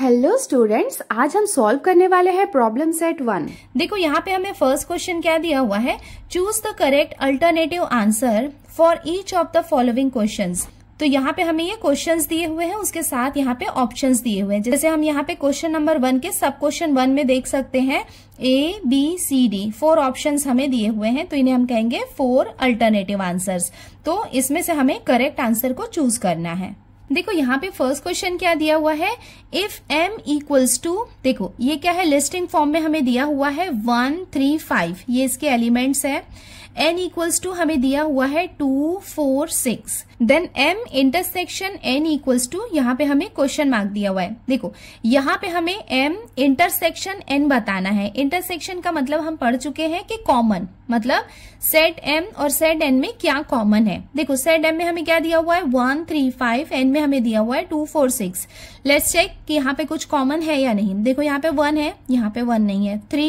Hello students आज हम solve करने वाले हैं प्रॉब्लम सेट वन देखो यहाँ पे हमें फर्स्ट क्वेश्चन क्या दिया हुआ है choose the correct alternative answer for each of the following questions तो यहाँ पे हमें ये क्वेश्चंस दिए हुए हैं उसके साथ यहाँ पे ऑप्शंस दिए हुए हैं जैसे हम यहाँ पे क्वेश्चन नंबर वन के सब क्वेश्चन वन में देख सकते हैं A B C D four option हमें दिए हुए हैं तो इन्हें हम कहेंगे फोर अल्टरनेटिव आंसर्स तो इसमें से हमें करेक्ट आंसर को चूज करना है देखो यहाँ पे फर्स्ट क्वेश्चन क्या दिया हुआ है इफ एम इक्वल्स टू देखो ये क्या है लिस्टिंग फॉर्म में हमें दिया हुआ है वन थ्री फाइव ये इसके एलिमेंट्स है एन इक्वल्स टू हमें दिया हुआ है two four six then m intersection n equals to यहाँ पे हमें क्वेश्चन मार्क दिया हुआ है देखो यहाँ पे हमें m इंटरसेक्शन n बताना है इंटरसेक्शन का मतलब हम पढ़ चुके हैं कि कॉमन मतलब सेट m और सेट n में क्या कॉमन है देखो सेट m में हमें क्या दिया हुआ है वन थ्री फाइव n में हमें दिया हुआ है two four six let's check कि यहाँ पे कुछ कॉमन है या नहीं देखो यहाँ पे वन है यहाँ पे वन नहीं है थ्री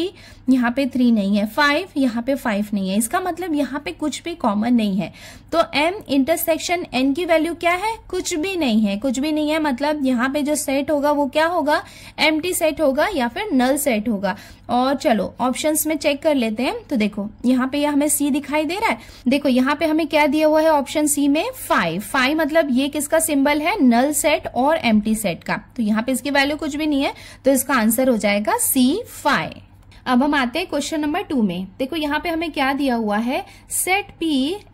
यहाँ पे थ्री नहीं है फाइव यहाँ पे फाइव नहीं है इसका मतलब यहाँ पे कुछ भी कॉमन नहीं है तो एम इंटरसेक्शन एन की वैल्यू क्या है कुछ भी नहीं है कुछ भी नहीं है मतलब यहाँ पे जो सेट होगा वो क्या होगा एम सेट होगा या फिर नल सेट होगा और चलो ऑप्शन में चेक कर लेते हैं तो देखो यहाँ पे यह हमें सी दिखाई दे रहा है देखो यहाँ पे हमें क्या दिया हुआ है ऑप्शन सी में फाइव फाइव मतलब ये किसका सिंबल है नल सेट और एम सेट का तो यहाँ पे इसकी वैल्यू कुछ भी नहीं है तो इसका आंसर हो जाएगा सी फाइव अब हम आते हैं क्वेश्चन नंबर टू में देखो यहाँ पे हमें क्या दिया हुआ है set P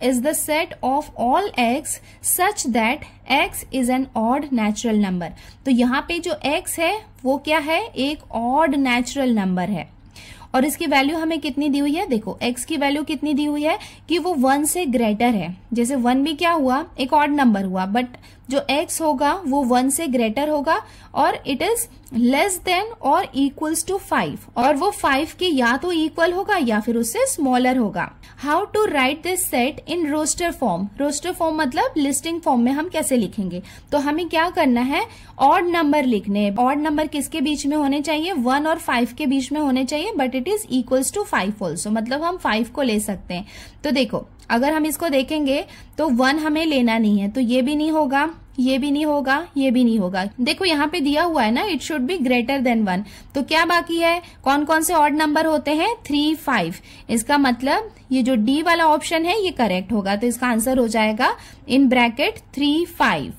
is the set of all X such that X is an odd natural number तो यहाँ पे जो एक्स है वो क्या है एक ऑड नेचुरल नंबर है और इसकी वैल्यू हमें कितनी दी हुई है देखो x की वैल्यू कितनी दी हुई है कि वो वन से ग्रेटर है जैसे वन भी क्या हुआ एक ऑड नंबर हुआ बट जो x होगा वो वन से ग्रेटर होगा और इट इज लेस देन और इक्वल्स टू फाइव और वो फाइव के या तो इक्वल होगा या फिर उससे स्मॉलर होगा how to write this set in roster form roster form मतलब लिस्टिंग फॉर्म में हम कैसे लिखेंगे तो हमें क्या करना है ऑड नंबर लिखने ऑड नंबर किसके बीच में होने चाहिए वन और फाइव के बीच में होने चाहिए but it is equals to five also मतलब हम फाइव को ले सकते हैं तो देखो अगर हम इसको देखेंगे तो वन हमें लेना नहीं है तो ये भी नहीं होगा ये भी नहीं होगा ये भी नहीं होगा देखो यहाँ पे दिया हुआ है ना it should be greater than one तो क्या बाकी है कौन कौन से ऑड नंबर होते हैं थ्री फाइव इसका मतलब ये जो डी वाला ऑप्शन है ये करेक्ट होगा तो इसका आंसर हो जाएगा इन ब्रैकेट थ्री फाइव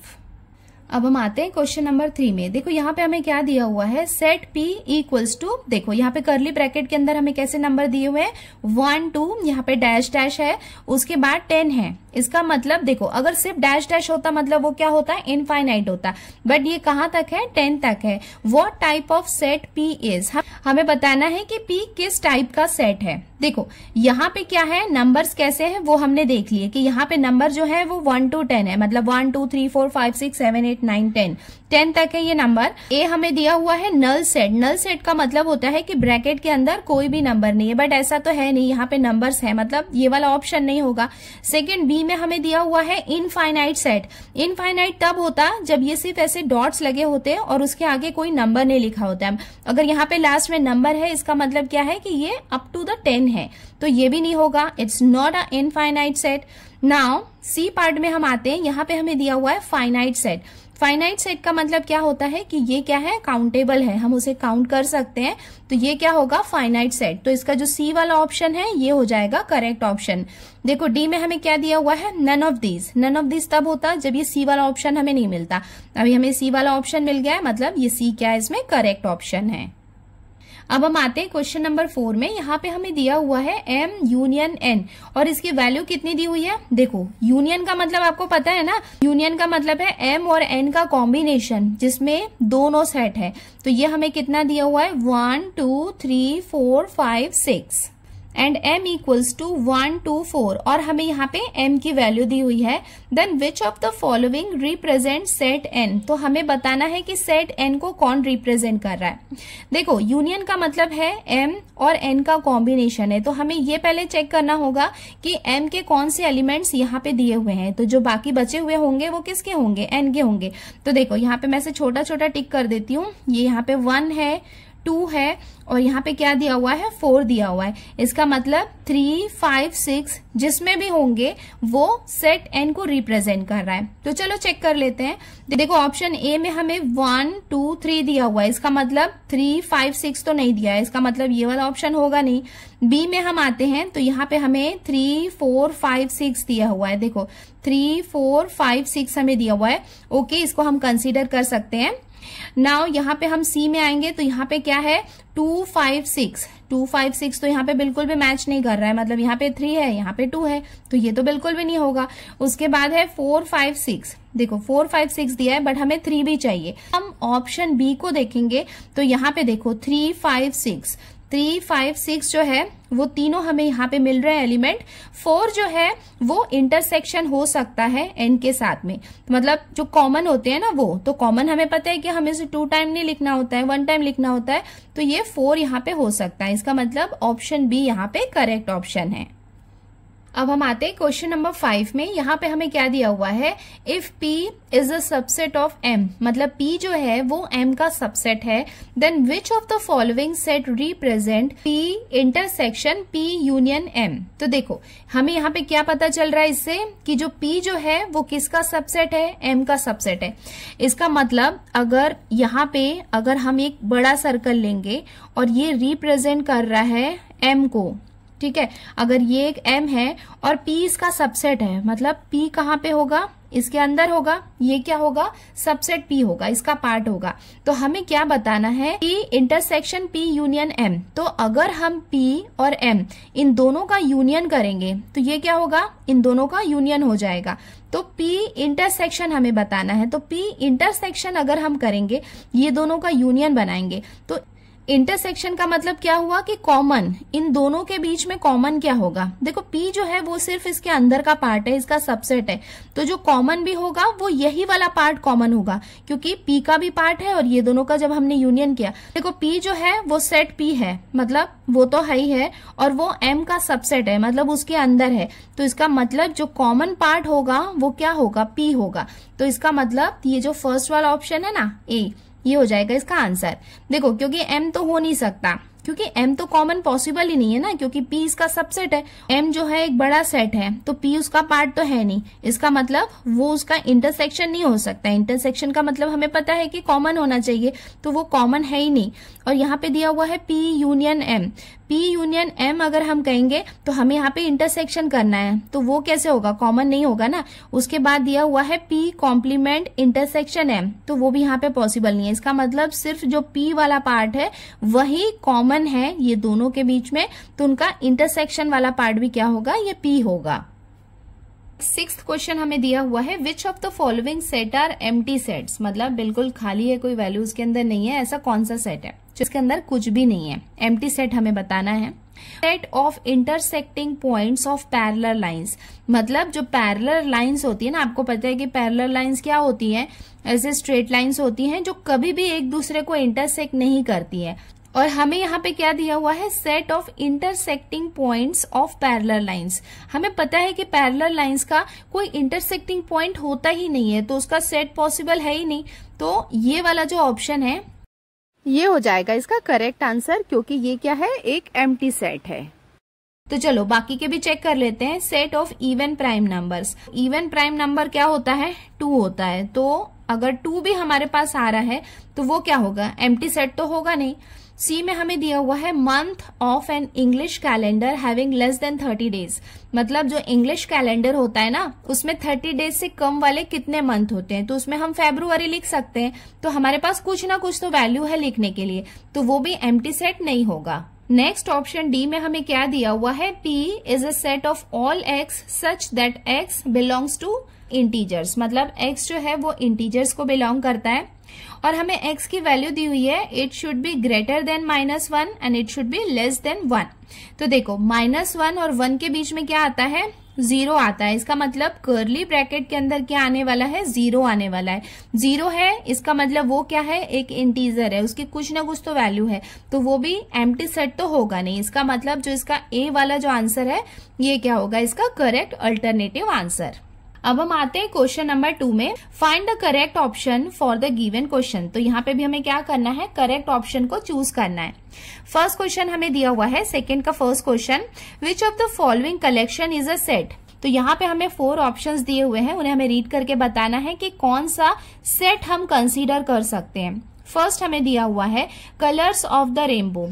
अब हम आते हैं क्वेश्चन नंबर थ्री में देखो यहाँ पे हमें क्या दिया हुआ है सेट पी इक्वल्स टू देखो यहाँ पे करली ब्रैकेट के अंदर हमें कैसे नंबर दिए हुए हैं वन टू यहाँ पे डैश डैश है उसके बाद टेन है इसका मतलब देखो अगर सिर्फ डैश डैश होता मतलब वो क्या होता है इनफाइनाइट होता बट ये कहाँ तक है टेन तक है what type of set P is हमें बताना है कि पी किस टाइप का सेट है देखो यहाँ पे क्या है नंबर्स कैसे हैं वो हमने देख लिए कि यहाँ पे नंबर जो है वो वन टू टेन है मतलब one two three four five six seven eight nine ten ten तक है ये नंबर ए हमें दिया हुआ है नल सेट नल सेट का मतलब होता है कि ब्रैकेट के अंदर कोई भी नंबर नहीं है बट ऐसा तो है नहीं यहाँ पे नंबर्स है मतलब ये वाला ऑप्शन नहीं होगा सेकेंड बी में हमें दिया हुआ है इनफाइनाइट सेट इनफाइनाइट तब होता जब ये सिर्फ ऐसे डॉट्स लगे होते हैं और उसके आगे कोई नंबर नहीं लिखा होता है अगर यहाँ पे लास्ट में नंबर है इसका मतलब क्या है कि ये अप टू द टेन है तो ये भी नहीं होगा it's not a infinite set now C part में हम आते हैं यहाँ पे हमें दिया हुआ है फाइनाइट सेट फाइनाइट सेट का मतलब क्या होता है कि ये क्या है काउंटेबल है हम उसे काउंट कर सकते हैं तो ये क्या होगा फाइनाइट सेट तो इसका जो सी वाला ऑप्शन है ये हो जाएगा करेक्ट ऑप्शन देखो डी में हमें क्या दिया हुआ है none of these none of these तब होता जब ये सी वाला ऑप्शन हमें नहीं मिलता अभी हमें सी वाला ऑप्शन मिल गया है मतलब ये सी क्या है इसमें करेक्ट ऑप्शन है अब हम आते हैं क्वेश्चन नंबर फोर में यहाँ पे हमें दिया हुआ है एम यूनियन एन और इसकी वैल्यू कितनी दी हुई है देखो यूनियन का मतलब आपको पता है ना यूनियन का मतलब है एम और एन का कॉम्बिनेशन जिसमें दोनों सेट है तो ये हमें कितना दिया हुआ है one two three four five six and m equals to one two four और हमें यहाँ पे m की वैल्यू दी हुई है then which of the following represent set n तो हमें बताना है कि सेट n को कौन रिप्रेजेंट कर रहा है देखो यूनियन का मतलब है m और n का कॉम्बिनेशन है तो हमें ये पहले चेक करना होगा कि m के कौन से एलिमेंट्स यहाँ पे दिए हुए हैं तो जो बाकी बचे हुए होंगे वो किसके होंगे n के होंगे तो देखो यहाँ पे मैं से छोटा छोटा टिक कर देती हूँ ये यहाँ पे वन है टू है और यहाँ पे क्या दिया हुआ है फोर दिया हुआ है इसका मतलब थ्री फाइव सिक्स जिसमें भी होंगे वो सेट एन को रिप्रेजेंट कर रहा है तो चलो चेक कर लेते हैं देखो ऑप्शन ए में हमें वन टू थ्री दिया हुआ है इसका मतलब थ्री फाइव सिक्स तो नहीं दिया है इसका मतलब ये वाला ऑप्शन होगा नहीं बी में हम आते हैं तो यहाँ पे हमें थ्री फोर फाइव सिक्स दिया हुआ है देखो थ्री फोर फाइव सिक्स हमें दिया हुआ है ओके इसको हम कंसिडर कर सकते हैं नाउ यहाँ पे हम सी में आएंगे तो यहाँ पे क्या है two five six two five six तो यहाँ पे बिल्कुल भी मैच नहीं कर रहा है मतलब यहाँ पे थ्री है यहाँ पे टू है तो ये तो बिल्कुल भी नहीं होगा उसके बाद है फोर फाइव सिक्स देखो फोर फाइव सिक्स दिया है बट हमें थ्री भी चाहिए हम ऑप्शन बी को देखेंगे तो यहाँ पे देखो three five six three five six जो है वो तीनों हमें यहाँ पे मिल रहे हैं एलिमेंट फोर जो है वो इंटरसेक्शन हो सकता है एन के साथ में तो मतलब जो कॉमन होते हैं ना वो तो कॉमन हमें पता है कि हमें से टू टाइम नहीं लिखना होता है वन टाइम लिखना होता है तो ये फोर यहाँ पे हो सकता है इसका मतलब ऑप्शन बी यहाँ पे करेक्ट ऑप्शन है अब हम आते हैं क्वेश्चन नंबर फाइव में यहाँ पे हमें क्या दिया हुआ है if P is a subset of M मतलब P जो है वो M का सबसेट है then which of the following set represent P intersection P union M तो देखो हमें यहाँ पे क्या पता चल रहा है इससे कि जो P जो है वो किसका सबसेट है M का सबसेट है इसका मतलब अगर यहाँ पे अगर हम एक बड़ा सर्कल लेंगे और ये रिप्रेजेंट कर रहा है एम को ठीक है अगर ये एक एम है और पी इसका सबसेट है मतलब पी कहाँ पे होगा इसके अंदर होगा ये क्या होगा सबसेट पी होगा इसका पार्ट होगा तो हमें क्या बताना है कि इंटरसेक्शन पी यूनियन एम तो अगर हम पी और एम इन दोनों का यूनियन करेंगे तो ये क्या होगा इन दोनों का यूनियन हो जाएगा तो P इंटरसेक्शन हमें बताना है तो P इंटरसेक्शन अगर हम करेंगे ये दोनों का यूनियन बनाएंगे तो इंटरसेक्शन का मतलब क्या हुआ कि कॉमन इन दोनों के बीच में कॉमन क्या होगा देखो पी जो है वो सिर्फ इसके अंदर का पार्ट है इसका सबसेट है तो जो कॉमन भी होगा वो यही वाला पार्ट कॉमन होगा क्योंकि पी का भी पार्ट है और ये दोनों का जब हमने यूनियन किया देखो पी जो है वो सेट पी है मतलब वो तो है ही है और वो एम का सबसेट है मतलब उसके अंदर है तो इसका मतलब जो कॉमन पार्ट होगा वो क्या होगा पी होगा तो इसका मतलब ये जो फर्स्ट वाला ऑप्शन है ना ए ये हो जाएगा इसका आंसर देखो क्योंकि एम तो हो नहीं सकता क्योंकि m तो कॉमन पॉसिबल ही नहीं है ना क्योंकि p इसका सबसेट है m जो है एक बड़ा सेट है तो p उसका पार्ट तो है नहीं इसका मतलब वो उसका इंटरसेक्शन नहीं हो सकता इंटरसेक्शन का मतलब हमें पता है कि कॉमन होना चाहिए तो वो कॉमन है ही नहीं और यहाँ पे दिया हुआ है p union m P union M अगर हम कहेंगे तो हमें यहाँ पे इंटरसेक्शन करना है तो वो कैसे होगा कॉमन नहीं होगा ना उसके बाद दिया हुआ है पी कॉम्प्लीमेंट इंटरसेक्शन एम तो वो भी यहाँ पे पॉसिबल नहीं है इसका मतलब सिर्फ जो पी वाला पार्ट है वही कॉमन है ये दोनों के बीच में तो उनका इंटरसेक्शन वाला पार्ट भी क्या होगा ये पी होगा सिक्स क्वेश्चन हमें दिया हुआ है which of the following set are empty sets मतलब बिल्कुल खाली है कोई वैल्यूज के अंदर नहीं है ऐसा कौन सा सेट है जिसके अंदर कुछ भी नहीं है एम सेट हमें बताना है set of intersecting points of parallel lines मतलब जो पैरलर लाइन्स होती है ना आपको पता है कि पैरलर लाइन्स क्या होती है ऐसे स्ट्रेट लाइन्स होती हैं जो कभी भी एक दूसरे को इंटरसेक्ट नहीं करती है और हमें यहाँ पे क्या दिया हुआ है set of intersecting points of parallel lines हमें पता है कि पैरलर लाइन्स का कोई इंटरसेक्टिंग पॉइंट होता ही नहीं है तो उसका सेट पॉसिबल है ही नहीं तो ये वाला जो ऑप्शन है ये हो जाएगा इसका करेक्ट आंसर क्योंकि ये क्या है एक एम सेट है तो चलो बाकी के भी चेक कर लेते हैं set of even prime numbers even prime number क्या होता है टू होता है तो अगर टू भी हमारे पास आ रहा है तो वो क्या होगा एम सेट तो होगा नहीं सी में हमें दिया हुआ है month of an English calendar having less than thirty days मतलब जो इंग्लिश कैलेंडर होता है ना उसमें थर्टी डेज से कम वाले कितने मंथ होते हैं तो उसमें हम फेब्रुवरी लिख सकते हैं तो हमारे पास कुछ ना कुछ तो वैल्यू है लिखने के लिए तो वो भी एम सेट नहीं होगा नेक्स्ट ऑप्शन डी में हमें क्या दिया हुआ है P is a set of all X such that X belongs to integers मतलब एक्स जो है वो इंटीजर्स को बिलोंग करता है और हमें x की वैल्यू दी हुई है it should be greater than minus one and it should be less than one तो देखो माइनस वन और वन के बीच में क्या आता है जीरो आता है इसका मतलब कर्ली ब्रैकेट के अंदर क्या आने वाला है जीरो आने वाला है जीरो है इसका मतलब वो क्या है एक इंटीजर है उसकी कुछ ना कुछ तो वैल्यू है तो वो भी एम्प्टी सेट तो होगा नहीं इसका मतलब जो इसका ए वाला जो आंसर है ये क्या होगा इसका करेक्ट अल्टरनेटिव आंसर अब हम आते हैं क्वेश्चन नंबर टू में find the correct option for the given question तो यहाँ पे भी हमें क्या करना है करेक्ट ऑप्शन को चूज करना है फर्स्ट क्वेश्चन हमें दिया हुआ है सेकेंड का first question which of the following collection is a set तो यहाँ पे हमें फोर ऑप्शंस दिए हुए हैं उन्हें हमें रीड करके बताना है कि कौन सा सेट हम कंसीडर कर सकते हैं फर्स्ट हमें दिया हुआ है कलर्स ऑफ द रेनबो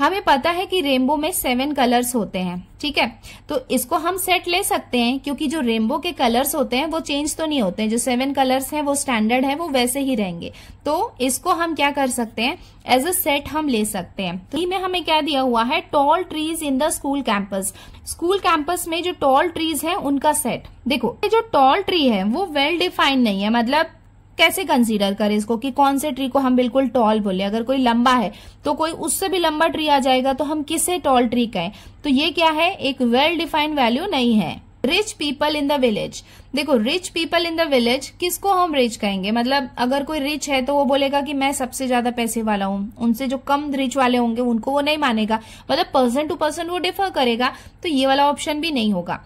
हमें पता है कि रेनबो में सेवन कलर्स होते हैं ठीक है तो इसको हम सेट ले सकते हैं क्योंकि जो रेनबो के कलर्स होते हैं वो चेंज तो नहीं होते हैं जो सेवन कलर्स हैं वो स्टैंडर्ड है वो वैसे ही रहेंगे तो इसको हम क्या कर सकते हैं एज अ सेट हम ले सकते हैं तो में हमें क्या दिया हुआ है tall trees in the school campus school campus में जो टॉल ट्रीज है उनका सेट देखो जो टॉल ट्री है वो वेल well डिफाइंड नहीं है मतलब कैसे कंसीडर करें इसको कि कौन से ट्री को हम बिल्कुल टॉल बोले अगर कोई लंबा है तो कोई उससे भी लंबा ट्री आ जाएगा तो हम किसे टॉल ट्री कहें तो ये क्या है एक वेल डिफाइंड वैल्यू नहीं है rich people in the village देखो rich people in the village किसको हम रिच कहेंगे मतलब अगर कोई रिच है तो वो बोलेगा कि मैं सबसे ज्यादा पैसे वाला हूँ उनसे जो कम रिच वाले होंगे उनको वो नहीं मानेगा मतलब पर्सन टू पर्सन वो डिफर करेगा तो ये वाला ऑप्शन भी नहीं होगा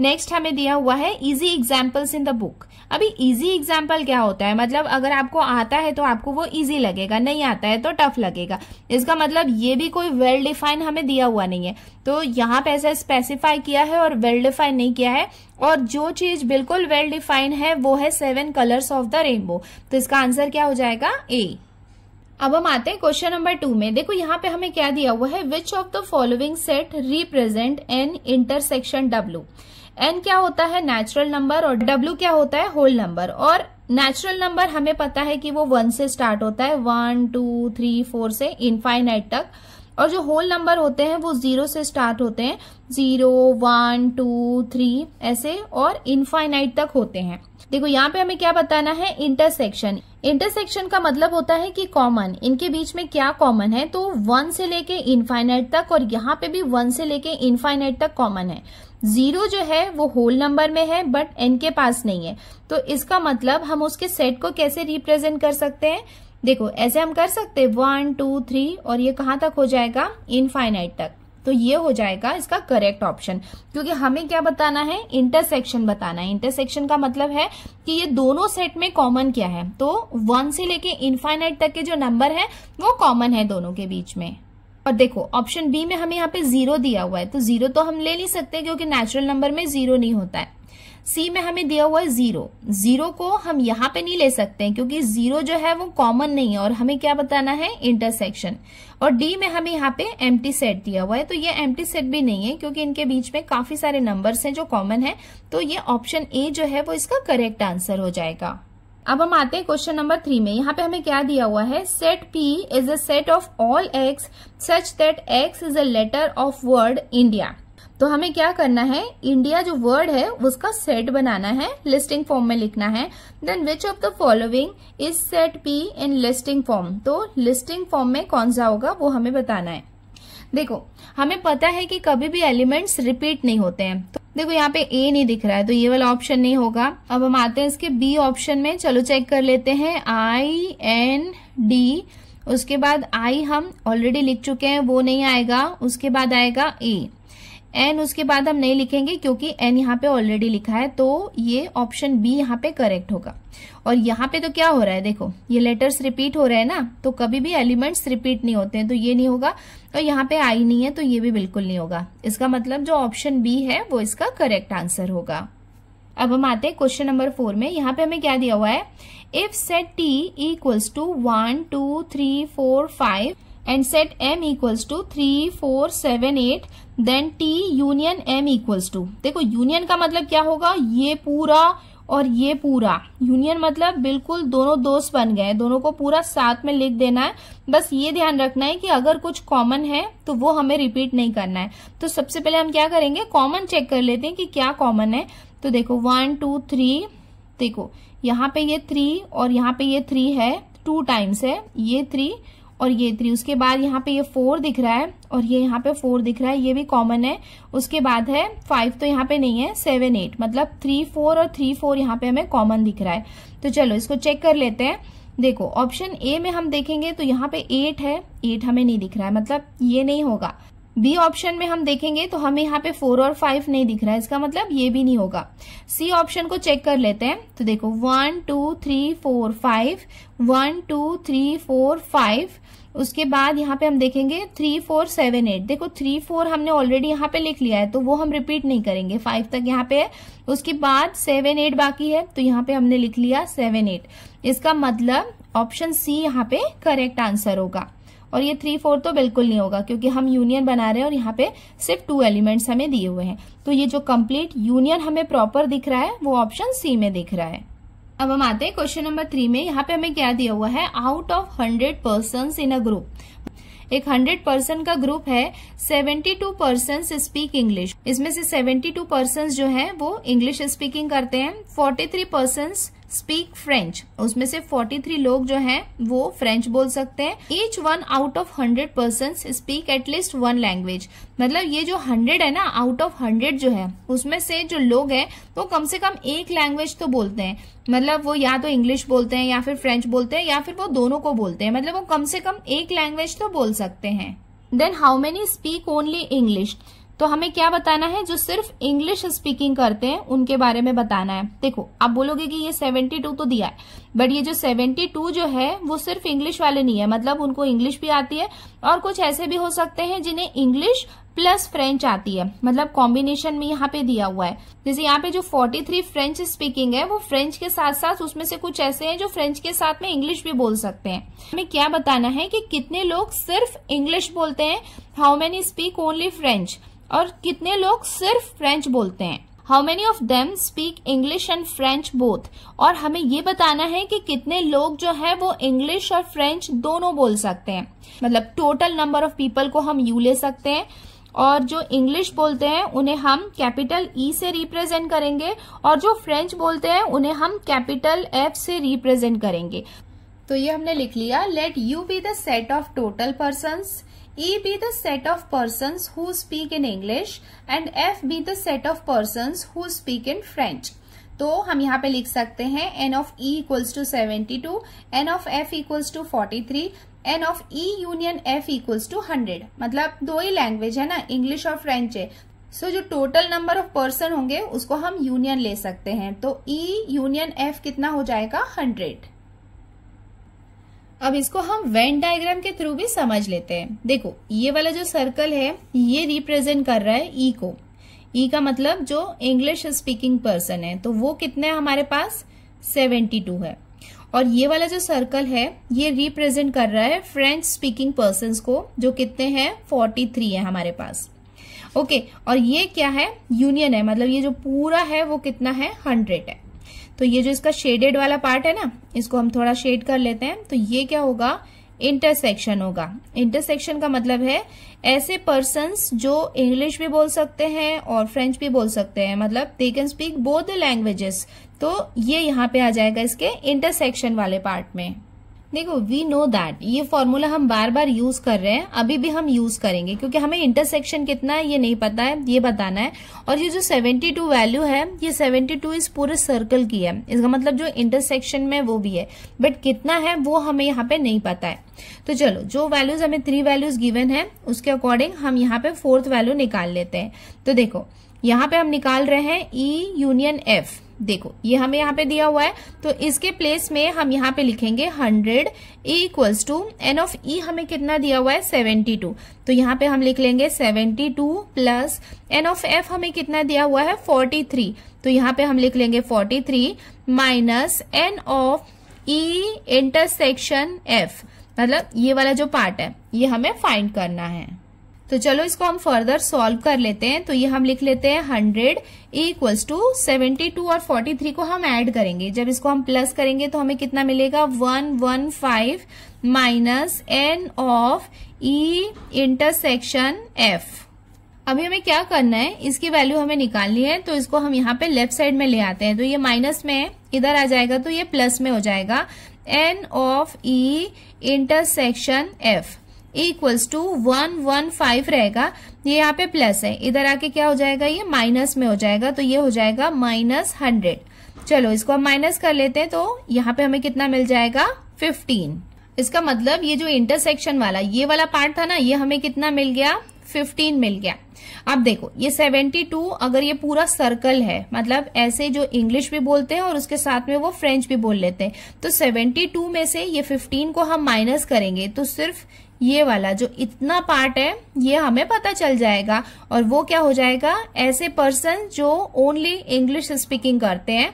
नेक्स्ट हमें दिया हुआ है easy examples in the book अभी इजी एग्जाम्पल क्या होता है मतलब अगर आपको आता है तो आपको वो इजी लगेगा नहीं आता है तो टफ लगेगा इसका मतलब ये भी कोई वेल well डिफाइन हमें दिया हुआ नहीं है तो यहाँ पे ऐसा स्पेसिफाई किया है और वेल well डिफाइन नहीं किया है और जो चीज बिल्कुल वेल well डिफाइन है वो है seven colours of the rainbow तो इसका आंसर क्या हो जाएगा ए अब हम आते हैं क्वेश्चन नंबर टू में देखो यहाँ पे हमें क्या दिया हुआ है which of the following set represent an intersection W N क्या होता है नेचुरल नंबर और डब्ल्यू क्या होता है होल नंबर और नेचुरल नंबर हमें पता है कि वो वन से स्टार्ट होता है वन टू थ्री फोर से इनफाइनाइट तक और जो होल नंबर होते हैं वो जीरो से स्टार्ट होते हैं जीरो वन टू थ्री ऐसे और इनफाइनाइट तक होते हैं देखो यहाँ पे हमें क्या बताना है इंटरसेक्शन इंटरसेक्शन का मतलब होता है कि कॉमन इनके बीच में क्या कॉमन है तो वन से लेके इनफाइनाइट तक और यहाँ पे भी वन से लेके इनफाइनाइट तक कॉमन है जीरो जो है वो होल नंबर में है बट एन के पास नहीं है तो इसका मतलब हम उसके सेट को कैसे रिप्रेजेंट कर सकते हैं देखो ऐसे हम कर सकते वन टू थ्री और ये कहाँ तक हो जाएगा इनफाइनाइट तक तो ये हो जाएगा इसका करेक्ट ऑप्शन क्योंकि हमें क्या बताना है इंटरसेक्शन बताना है इंटरसेक्शन का मतलब है कि ये दोनों सेट में कॉमन क्या है तो वन से लेके इनफाइनाइट तक के जो नंबर है वो कॉमन है दोनों के बीच में और देखो ऑप्शन बी में हमें यहाँ पे जीरो दिया हुआ है तो जीरो तो हम ले नहीं सकते क्योंकि नेचुरल नंबर में जीरो नहीं होता है सी में हमें दिया हुआ है जीरो जीरो को हम यहाँ पे नहीं ले सकते हैं क्योंकि जीरो जो है वो कॉमन नहीं है और हमें क्या बताना है इंटरसेक्शन और डी में हमें यहाँ पे एम सेट दिया हुआ है तो ये एम सेट भी नहीं है क्योंकि इनके बीच में काफी सारे नंबर्स हैं जो कॉमन है तो ये ऑप्शन ए जो है वो इसका करेक्ट आंसर हो जाएगा अब हम आते हैं क्वेश्चन नंबर थ्री में यहाँ पे हमें क्या दिया हुआ है set P is a set of all X such that X is a letter of word India तो हमें क्या करना है इंडिया जो वर्ड है उसका सेट बनाना है लिस्टिंग फॉर्म में लिखना है then which of the following is set P in listing form तो लिस्टिंग फॉर्म में कौन सा होगा वो हमें बताना है देखो हमें पता है कि कभी भी एलिमेंट्स रिपीट नहीं होते हैं तो देखो यहाँ पे ए नहीं दिख रहा है तो ये वाला ऑप्शन नहीं होगा अब हम आते हैं इसके बी ऑप्शन में चलो चेक कर लेते हैं आई एन डी उसके बाद आई हम ऑलरेडी लिख चुके हैं वो नहीं आएगा उसके बाद आएगा ए एन उसके बाद हम नहीं लिखेंगे क्योंकि एन यहाँ पे ऑलरेडी लिखा है तो ये ऑप्शन बी यहाँ पे करेक्ट होगा और यहाँ पे तो क्या हो रहा है देखो ये लेटर्स रिपीट हो रहे हैं ना तो कभी भी एलिमेंट्स रिपीट नहीं होते हैं तो ये नहीं होगा और यहाँ पे आई नहीं है तो ये भी बिल्कुल नहीं होगा इसका मतलब जो ऑप्शन बी है वो इसका करेक्ट आंसर होगा अब हम आते हैं क्वेश्चन नंबर फोर में यहाँ पे हमें क्या दिया हुआ है if set T equals to one two three four five and set m equals to three four seven eight then t union m equals to देखो यूनियन का मतलब क्या होगा ये पूरा और ये पूरा यूनियन मतलब बिल्कुल दोनों दोस्त बन गए दोनों को पूरा साथ में लिख देना है बस ये ध्यान रखना है कि अगर कुछ कॉमन है तो वो हमें रिपीट नहीं करना है तो सबसे पहले हम क्या करेंगे कॉमन चेक कर लेते हैं कि क्या कॉमन है तो देखो वन टू थ्री देखो यहाँ पे ये थ्री और यहाँ पे ये थ्री है टू टाइम्स है ये थ्री और ये थ्री उसके बाद यहाँ पे ये फोर दिख रहा है और ये यहाँ पे फोर दिख रहा है ये भी कॉमन है उसके बाद है फाइव तो यहाँ पे नहीं है सेवन एट मतलब थ्री फोर और थ्री फोर यहाँ पे हमें कॉमन दिख रहा है तो चलो इसको चेक कर लेते हैं देखो ऑप्शन ए में हम देखेंगे तो यहाँ पे एट है एट हमें नहीं दिख रहा है मतलब ये नहीं होगा बी ऑप्शन में हम देखेंगे तो हमें यहाँ पे फोर और फाइव नहीं दिख रहा है इसका मतलब ये भी नहीं होगा सी ऑप्शन को चेक कर लेते हैं तो देखो one two three four five one two three four five उसके बाद यहाँ पे हम देखेंगे थ्री फोर सेवन एट देखो थ्री फोर हमने ऑलरेडी यहाँ पे लिख लिया है तो वो हम रिपीट नहीं करेंगे फाइव तक यहाँ पे है उसके बाद सेवन एट बाकी है तो यहाँ पे हमने लिख लिया सेवन एट इसका मतलब ऑप्शन सी यहाँ पे करेक्ट आंसर होगा और ये थ्री फोर तो बिल्कुल नहीं होगा क्योंकि हम यूनियन बना रहे हैं और यहाँ पे सिर्फ टू एलिमेंट्स हमें दिए हुए हैं तो ये जो कम्प्लीट यूनियन हमें प्रॉपर दिख रहा है वो ऑप्शन सी में दिख रहा है अब हम आते हैं क्वेश्चन नंबर थ्री में यहाँ पे हमें क्या दिया हुआ है out of hundred person in a group एक हंड्रेड पर्सन का ग्रुप है seventy two person speak English इसमें से सेवेंटी टू पर्सन जो है वो इंग्लिश स्पीकिंग करते हैं forty three person speak French उसमें से 43 लोग जो हैं वो फ्रेंच बोल सकते हैं each one out of 100 person speak at least one language मतलब ये जो 100 है ना आउट ऑफ 100 जो है उसमें से जो लोग हैं वो कम से कम एक लैंग्वेज तो बोलते हैं मतलब वो या तो इंग्लिश बोलते हैं या फिर फ्रेंच बोलते हैं या फिर वो दोनों को बोलते हैं मतलब वो कम से कम एक लैंग्वेज तो बोल सकते हैं then how many speak only English तो हमें क्या बताना है जो सिर्फ इंग्लिश स्पीकिंग करते हैं उनके बारे में बताना है देखो आप बोलोगे कि ये 72 तो दिया है बट ये जो 72 जो है वो सिर्फ इंग्लिश वाले नहीं है मतलब उनको इंग्लिश भी आती है और कुछ ऐसे भी हो सकते हैं जिन्हें इंग्लिश प्लस फ्रेंच आती है मतलब कॉम्बिनेशन में यहाँ पे दिया हुआ है जैसे यहाँ पे जो 43 फ्रेंच स्पीकिंग है वो फ्रेंच के साथ साथ उसमें से कुछ ऐसे हैं जो फ्रेंच के साथ में इंग्लिश भी बोल सकते हैं हमें क्या बताना है कि कितने लोग सिर्फ इंग्लिश बोलते हैं how many speak only French और कितने लोग सिर्फ फ्रेंच बोलते हैं how many of them speak English and French both और हमें ये बताना है कि कितने लोग जो है वो इंग्लिश और फ्रेंच दोनों बोल सकते हैं मतलब टोटल नंबर ऑफ पीपल को हम यू ले सकते हैं और जो इंग्लिश बोलते हैं उन्हें हम कैपिटल ई e से रिप्रेजेंट करेंगे और जो फ्रेंच बोलते हैं उन्हें हम कैपिटल एफ से रिप्रेजेंट करेंगे तो ये हमने लिख लिया let U be the set of total persons E be the set of person who speak in English and F be the set of person who speak in French. तो हम यहाँ पे लिख सकते हैं n of E equals to seventy two n of F equals to forty three n of E union F equals to hundred मतलब दो ही language है ना इंग्लिश और फ्रेंच है सो so, जो टोटल नंबर ऑफ पर्सन होंगे उसको हम यूनियन ले सकते हैं तो ई यूनियन एफ कितना हो जाएगा हंड्रेड अब इसको हम वेन डायग्राम के थ्रू भी समझ लेते हैं देखो ये वाला जो सर्कल है ये रिप्रेजेंट कर रहा है ई e को ई e का मतलब जो इंग्लिश स्पीकिंग पर्सन है तो वो कितने हमारे पास 72 है और ये वाला जो सर्कल है ये रिप्रेजेंट कर रहा है फ्रेंच स्पीकिंग पर्सन को जो कितने हैं 43 है हमारे पास ओके और ये क्या है यूनियन है मतलब ये जो पूरा है वो कितना है हंड्रेड है तो ये जो इसका शेडेड वाला पार्ट है ना इसको हम थोड़ा शेड कर लेते हैं तो ये क्या होगा इंटरसेक्शन होगा इंटरसेक्शन का मतलब है ऐसे पर्सन जो इंग्लिश भी बोल सकते हैं और फ्रेंच भी बोल सकते हैं मतलब they can speak both the languages तो ये यहाँ पे आ जाएगा इसके इंटरसेक्शन वाले पार्ट में देखो वी नो दैट ये फॉर्मूला हम बार बार यूज कर रहे हैं अभी भी हम यूज करेंगे क्योंकि हमें इंटरसेक्शन कितना है ये नहीं पता है ये बताना है और ये जो 72 वैल्यू है ये 72 इस पूरे सर्कल की है इसका मतलब जो इंटरसेक्शन में वो भी है बट कितना है वो हमें यहाँ पे नहीं पता है तो चलो जो वैल्यूज हमें थ्री वैल्यूज गिवन है उसके अकॉर्डिंग हम यहाँ पे फोर्थ वैल्यू निकाल लेते हैं तो देखो यहाँ पे हम निकाल रहे हैं ई यूनियन एफ देखो ये हमें यहाँ पे दिया हुआ है तो इसके प्लेस में हम यहाँ पे लिखेंगे hundred A equals to n of E हमें कितना दिया हुआ है सेवेंटी टू तो यहाँ पे हम लिख लेंगे seventy two plus n of F हमें कितना दिया हुआ है फोर्टी थ्री तो यहाँ पे हम लिख लेंगे forty three minus n of E intersection F मतलब ये वाला जो पार्ट है ये हमें फाइंड करना है तो चलो इसको हम फर्दर सॉल्व कर लेते हैं तो ये हम लिख लेते हैं hundred equals to seventy two और फोर्टी थ्री को हम ऐड करेंगे जब इसको हम प्लस करेंगे तो हमें कितना मिलेगा one one five minus n of E intersection F अभी हमें क्या करना है इसकी वैल्यू हमें निकालनी है तो इसको हम यहाँ पे लेफ्ट साइड में ले आते हैं तो ये माइनस में है इधर आ जाएगा तो ये प्लस में हो जाएगा n of E intersection F equals to one one five रहेगा ये यहाँ पे प्लस है इधर आके क्या हो जाएगा ये माइनस में हो जाएगा तो ये हो जाएगा माइनस हंड्रेड चलो इसको हम माइनस कर लेते हैं तो यहाँ पे हमें कितना मिल जाएगा फिफ्टीन इसका मतलब ये जो इंटरसेक्शन वाला ये वाला पार्ट था ना ये हमें कितना मिल गया 15 मिल गया अब देखो ये 72 अगर ये पूरा सर्कल है मतलब ऐसे जो इंग्लिश भी बोलते हैं और उसके साथ में वो फ्रेंच भी बोल लेते हैं तो 72 में से ये 15 को हम माइनस करेंगे तो सिर्फ ये वाला जो इतना पार्ट है ये हमें पता चल जाएगा और वो क्या हो जाएगा ऐसे पर्सन जो ओनली इंग्लिश स्पीकिंग करते हैं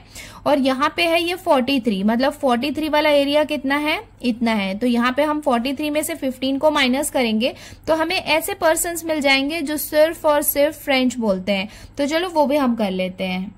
और यहाँ पे है ये 43 मतलब 43 वाला एरिया कितना है इतना है तो यहाँ पे हम 43 में से 15 को माइनस करेंगे तो हमें ऐसे पर्सन मिल जाएंगे जो सिर्फ और सिर्फ फ्रेंच बोलते हैं तो चलो वो भी हम कर लेते हैं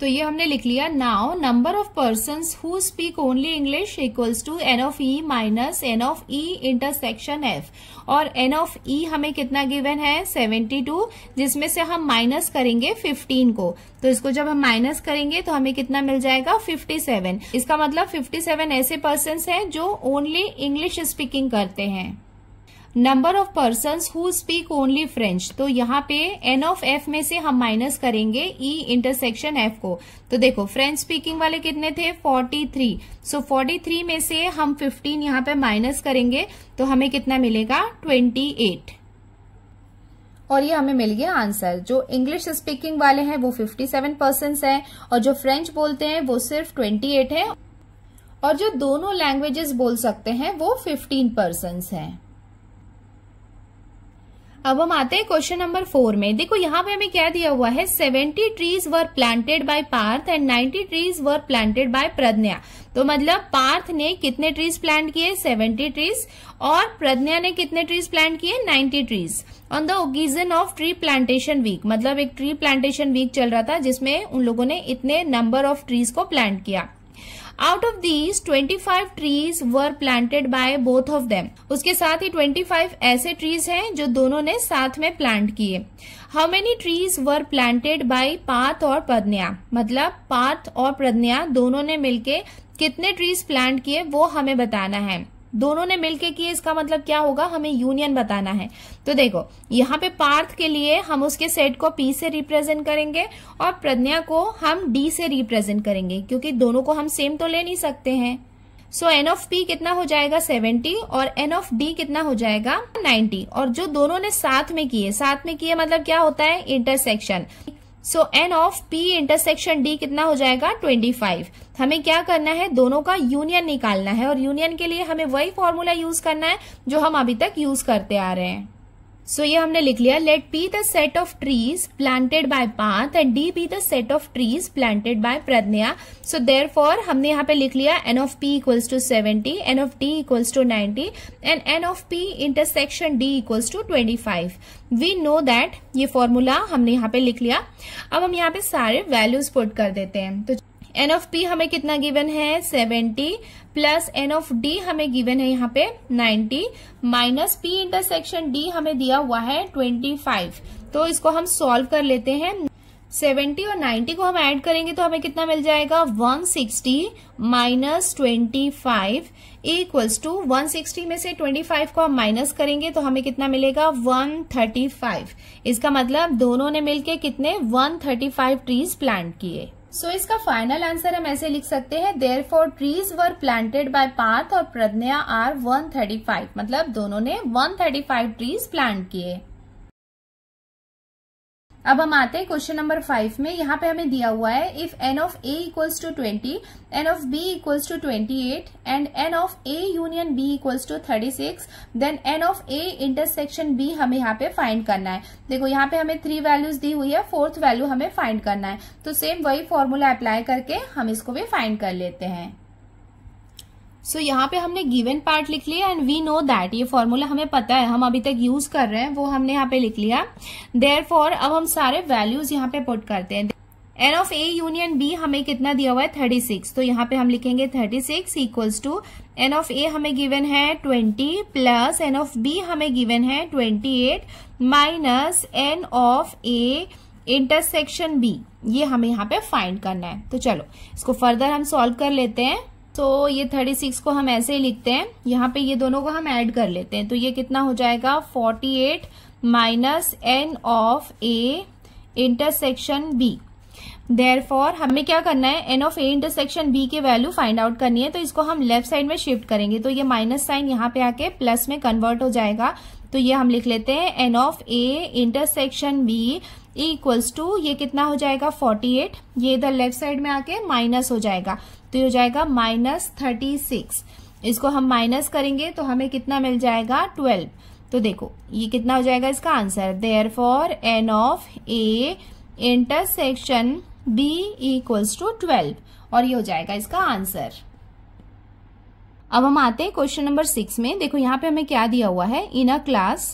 तो ये हमने लिख लिया now number of person who speak only English equals to n of E minus n of E intersection F और एन ऑफ ई हमें कितना गिवन है 72 जिसमें से हम माइनस करेंगे 15 को तो इसको जब हम माइनस करेंगे तो हमें कितना मिल जाएगा 57 इसका मतलब 57 ऐसे पर्सन हैं जो ओनली इंग्लिश स्पीकिंग करते हैं number of person who speak only French तो यहाँ पे एन ऑफ एफ में से हम माइनस करेंगे ई इंटरसेक्शन एफ को तो देखो फ्रेंच स्पीकिंग वाले कितने थे 43 सो so 43 में से हम 15 यहाँ पे माइनस करेंगे तो हमें कितना मिलेगा 28 और ये हमें मिल गया आंसर जो इंग्लिश स्पीकिंग वाले हैं वो 57 परसेंट है और जो फ्रेंच बोलते हैं वो सिर्फ 28 है और जो दोनों लैंग्वेजेस बोल सकते हैं वो 15 परसेंट हैं अब हम आते हैं क्वेश्चन नंबर फोर में देखो यहाँ पे हमें क्या दिया हुआ है seventy trees were planted by Parth and ninety trees were planted by Pragya तो मतलब पार्थ ने कितने ट्रीज प्लांट किए सेवेंटी ट्रीज और प्रज्ञा ने कितने ट्रीज प्लांट किए ninety trees on the occasion of tree plantation week मतलब एक ट्री प्लांटेशन वीक चल रहा था जिसमें उन लोगों ने इतने नंबर ऑफ ट्रीज को प्लांट किया out of these twenty five trees were planted by both of them उसके साथ ही ट्वेंटी फाइव ऐसे ट्रीज हैं जो दोनों ने साथ में प्लांट किए how many trees were planted by Parth और प्रज्ञा मतलब पाथ और प्रज्ञा दोनों ने मिलके कितने ट्रीज प्लांट किए वो हमें बताना है दोनों ने मिलके किए इसका मतलब क्या होगा हमें यूनियन बताना है तो देखो यहाँ पे पार्थ के लिए हम उसके सेट को पी से रिप्रेजेंट करेंगे और प्रज्ञा को हम डी से रिप्रेजेंट करेंगे क्योंकि दोनों को हम सेम तो ले नहीं सकते हैं सो एन ऑफ पी कितना हो जाएगा 70 और एन ऑफ डी कितना हो जाएगा 90 और जो दोनों ने साथ में किए साथ में किए मतलब क्या होता है intersection so n of P intersection D कितना हो जाएगा 25 हमें क्या करना है दोनों का यूनियन निकालना है और यूनियन के लिए हमें वही फॉर्मूला यूज करना है जो हम अभी तक यूज करते आ रहे हैं सो ये हमने लिख लिया let P the set of trees planted by Parth and D be the set of trees planted by Pragya so therefore हमने यहाँ पे लिख लिया n of P equals to seventy n of D equals to ninety and n of P intersection D equals to twenty five we know that ये formula हमने यहाँ पे लिख लिया अब हम यहाँ पे सारे वैल्यूज पुट कर देते हैं तो एन ऑफ पी हमें कितना गिवन है seventy plus n of D हमें गिवन है यहाँ पे 90 माइनस पी इंटरसेक्शन डी हमें दिया हुआ है 25 तो इसको हम सॉल्व कर लेते हैं 70 और 90 को हम ऐड करेंगे तो हमें कितना मिल जाएगा 160 sixty minus twenty five equals to one में से 25 को हम माइनस करेंगे तो हमें कितना मिलेगा 135 इसका मतलब दोनों ने मिलके कितने 135 ट्रीज प्लांट किए सो so, इसका फाइनल आंसर हम ऐसे लिख सकते हैं there therefore trees were planted by Parth और प्रज्ञा आर 135 मतलब दोनों ने 135 ट्रीज प्लांट किए अब हम आते हैं क्वेश्चन नंबर फाइव में यहाँ पे हमें दिया हुआ है if n of A equals to twenty n of B equals to twenty eight and n of A union B equals to thirty six then n of A intersection B हमें यहाँ पे फाइंड करना है देखो यहाँ पे हमें three values दी हुई है फोर्थ वैल्यू हमें फाइंड करना है तो सेम वही फॉर्मूला अप्लाई करके हम इसको भी फाइंड कर लेते हैं सो so, यहाँ पे हमने गिवन पार्ट लिख लिया एंड वी नो दैट ये फॉर्मूला हमें पता है हम अभी तक यूज कर रहे हैं वो हमने यहाँ पे लिख लिया देयर अब हम सारे वैल्यूज यहाँ पे पुट करते हैं n of A union B हमें कितना दिया हुआ है थर्टी सिक्स तो यहाँ पे हम लिखेंगे thirty six equals to n of A हमें गिवन है twenty plus n of B हमें गिवन है twenty eight minus n of A intersection B ये हमें यहाँ पे फाइंड करना है तो चलो इसको फर्दर हम सॉल्व कर लेते हैं तो ये थर्टी सिक्स को हम ऐसे ही लिखते हैं यहाँ पे ये दोनों को हम ऐड कर लेते हैं तो ये कितना हो जाएगा forty eight minus n of A intersection B therefore हमें क्या करना है n of A intersection B के वैल्यू फाइंड आउट करनी है तो इसको हम लेफ्ट साइड में शिफ्ट करेंगे तो ये माइनस साइन यहाँ पे आके प्लस में कन्वर्ट हो जाएगा तो ये हम लिख लेते हैं n of A intersection B equals to ये कितना हो जाएगा 48 ये इधर लेफ्ट साइड में आके माइनस हो जाएगा तो ये हो जाएगा माइनस थर्टी सिक्स इसको हम माइनस करेंगे तो हमें कितना मिल जाएगा ट्वेल्व तो देखो ये कितना हो जाएगा इसका answer there for an of A intersection B equals to twelve और ये हो जाएगा इसका आंसर अब हम आते हैं क्वेश्चन नंबर सिक्स में देखो यहाँ पे हमें क्या दिया हुआ है in a class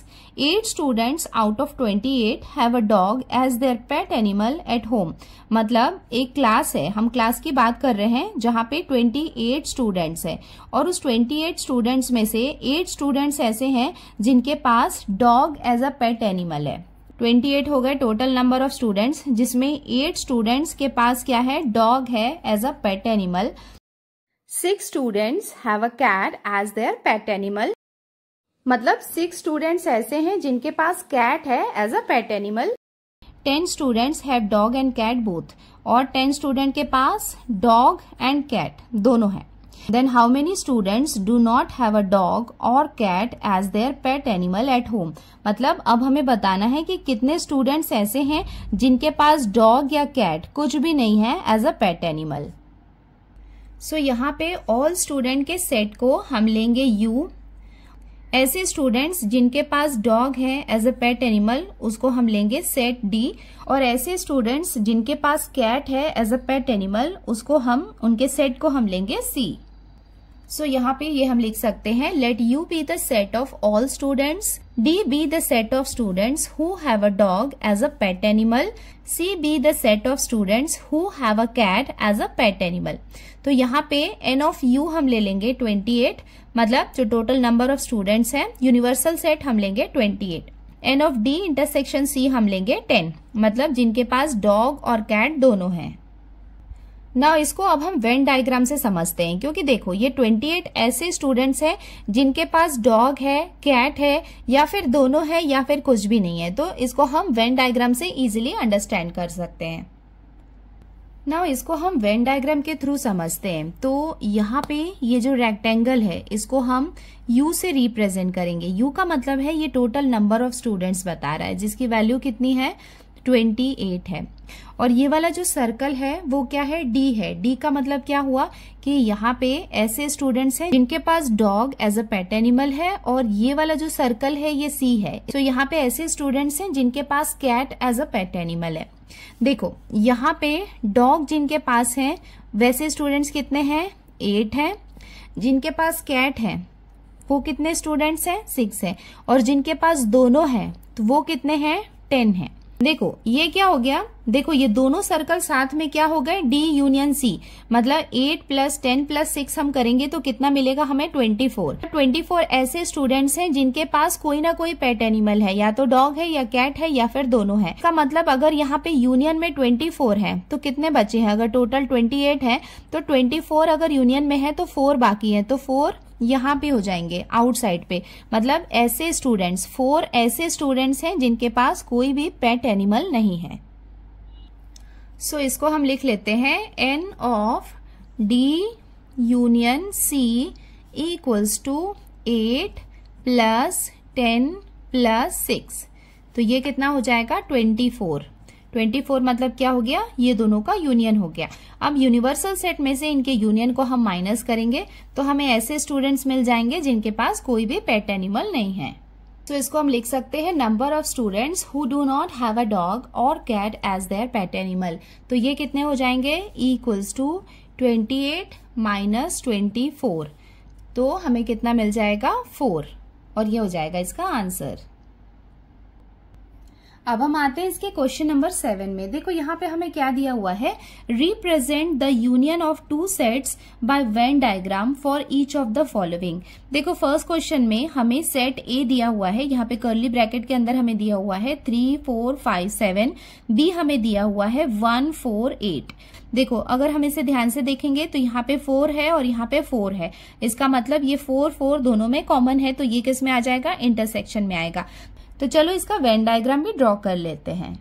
eight students out of twenty eight have a dog as their pet animal at home मतलब एक क्लास है हम क्लास की बात कर रहे हैं जहां पे ट्वेंटी एट स्टूडेंट्स है और उस ट्वेंटी एट स्टूडेंट्स में से एट स्टूडेंट्स ऐसे हैं जिनके पास dog as a pet animal है 28 हो गए टोटल नंबर ऑफ स्टूडेंट्स जिसमें 8 स्टूडेंट्स के पास क्या है डॉग है as a pet animal six students have a cat as their pet animal मतलब सिक्स स्टूडेंट्स ऐसे हैं जिनके पास कैट है as a pet animal ten students have dog and cat both और टेन स्टूडेंट के पास डॉग एंड कैट दोनों है then how many students do not have a dog और cat as their pet animal at home मतलब अब हमें बताना है कि कितने स्टूडेंट्स ऐसे हैं जिनके पास डॉग या कैट कुछ भी नहीं है as a pet animal so so, यहाँ पे ऑल स्टूडेंट के सेट को हम लेंगे यू ऐसे स्टूडेंट्स जिनके पास डॉग है एज अ पेट एनिमल उसको हम लेंगे सेट डी और ऐसे स्टूडेंट्स जिनके पास कैट है एज अ पेट एनिमल उसको हम उनके सेट को हम लेंगे सी सो so, यहाँ पे ये हम लिख सकते हैं let U be the set of all students D be the set of students who have a dog as a pet animal C be the set of students who have a cat as a pet animal तो यहाँ पे N of you हम ले लेंगे twenty eight मतलब जो total number of students हैं universal set हम लेंगे twenty eight n of D intersection C हम लेंगे टेन मतलब जिनके पास डॉग और कैट दोनों हैं ना इसको अब हम वेन डायग्राम से समझते हैं क्योंकि देखो ये 28 ऐसे स्टूडेंट्स हैं जिनके पास डॉग है कैट है या फिर दोनों है या फिर कुछ भी नहीं है तो इसको हम वेन डायग्राम से इजीली अंडरस्टैंड कर सकते हैं नाउ इसको हम वेन डायग्राम के थ्रू समझते हैं तो यहाँ पे ये जो रेक्टेंगल है इसको हम यू से रिप्रेजेंट करेंगे यू का मतलब है ये टोटल नंबर ऑफ स्टूडेंट्स बता रहा है जिसकी वैल्यू कितनी है ट्वेंटी एट है और ये वाला जो सर्कल है वो क्या है डी है डी का मतलब क्या हुआ कि यहाँ पे ऐसे स्टूडेंट्स हैं जिनके पास dog as a pet animal है और ये वाला जो सर्कल है ये सी है तो यहाँ पे ऐसे स्टूडेंट्स हैं जिनके पास cat as a pet animal है देखो यहाँ पे डॉग जिनके पास है वैसे स्टूडेंट्स कितने हैं एट है जिनके पास कैट है वो कितने स्टूडेंट्स हैं सिक्स है और जिनके पास दोनों है तो वो कितने हैं टेन है देखो ये क्या हो गया देखो ये दोनों सर्कल साथ में क्या हो गए डी यूनियन सी मतलब eight plus ten plus six हम करेंगे तो कितना मिलेगा हमें ट्वेंटी फोर ट्वेंटी फोर ऐसे स्टूडेंट्स हैं जिनके पास कोई ना कोई पेट एनिमल है या तो डॉग है या कैट है या फिर दोनों है इसका मतलब अगर यहाँ पे यूनियन में ट्वेंटी फोर है तो कितने बचे हैं अगर टोटल ट्वेंटी एट है तो ट्वेंटी फोर अगर यूनियन में है तो फोर बाकी है तो फोर यहाँ पे हो जाएंगे आउटसाइड पे मतलब ऐसे स्टूडेंट्स फोर ऐसे स्टूडेंट्स हैं जिनके पास कोई भी पेट एनिमल नहीं है सो so, इसको हम लिख लेते हैं n of D union C equals to eight plus ten plus six तो ये कितना हो जाएगा ट्वेंटी फोर ट्वेंटी फोर मतलब क्या हो गया ये दोनों का यूनियन हो गया अब यूनिवर्सल सेट में से इनके यूनियन को हम माइनस करेंगे तो हमें ऐसे स्टूडेंट्स मिल जाएंगे जिनके पास कोई भी पेट एनिमल नहीं है तो इसको हम लिख सकते हैं number of students who do not have a dog और cat as their pet animal तो ये कितने हो जाएंगे equals to twenty eight minus twenty four तो हमें कितना मिल जाएगा फोर और ये हो जाएगा इसका आंसर अब हम आते हैं इसके क्वेश्चन नंबर सेवन में देखो यहाँ पे हमें क्या दिया हुआ है represent the union of two sets by Venn diagram for each of the following देखो फर्स्ट क्वेश्चन में हमें सेट ए दिया हुआ है यहाँ पे कर्ली ब्रैकेट के अंदर हमें दिया हुआ है three four five seven B हमें दिया हुआ है वन फोर एट देखो अगर हम इसे ध्यान से देखेंगे तो यहाँ पे फोर है और यहाँ पे फोर है इसका मतलब ये फोर फोर दोनों में कॉमन है तो ये किस में आ जाएगा इंटरसेक्शन में आएगा तो चलो इसका वेन डायग्राम भी ड्रॉ कर लेते हैं